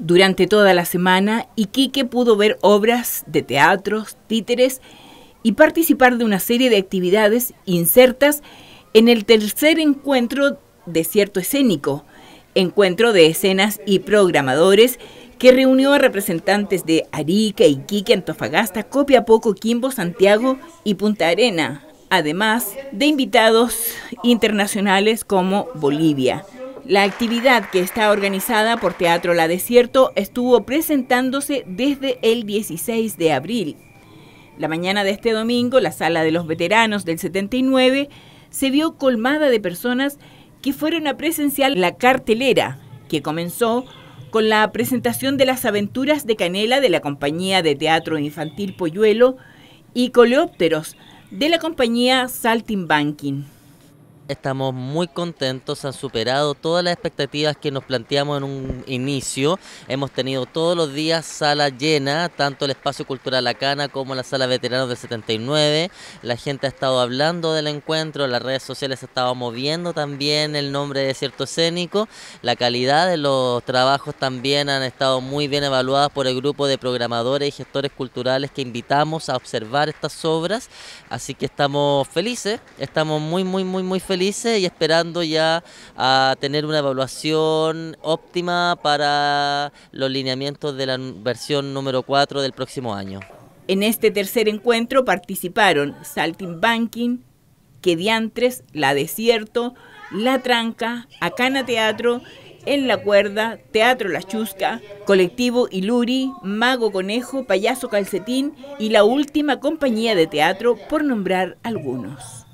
Durante toda la semana, Iquique pudo ver obras de teatros, títeres y participar de una serie de actividades insertas en el tercer encuentro de cierto escénico, encuentro de escenas y programadores que reunió a representantes de Arica, Iquique, Antofagasta, Copiapó, Quimbo, Santiago y Punta Arena, además de invitados internacionales como Bolivia. La actividad, que está organizada por Teatro La Desierto, estuvo presentándose desde el 16 de abril. La mañana de este domingo, la sala de los veteranos del 79 se vio colmada de personas que fueron a presenciar la cartelera, que comenzó con la presentación de las aventuras de Canela de la compañía de teatro infantil Polluelo y Coleópteros de la compañía Banking estamos muy contentos, han superado todas las expectativas que nos planteamos en un inicio. Hemos tenido todos los días sala llena, tanto el espacio cultural Acana como la sala veteranos del 79. La gente ha estado hablando del encuentro, las redes sociales estaban moviendo también el nombre de cierto escénico. La calidad de los trabajos también han estado muy bien evaluadas por el grupo de programadores y gestores culturales que invitamos a observar estas obras. Así que estamos felices, estamos muy, muy, muy, muy felices y esperando ya a tener una evaluación óptima para los lineamientos de la versión número 4 del próximo año. En este tercer encuentro participaron Banking, Quediantres, La Desierto, La Tranca, Acana Teatro, En la Cuerda, Teatro La Chusca, Colectivo Iluri, Mago Conejo, Payaso Calcetín y la última compañía de teatro, por nombrar algunos.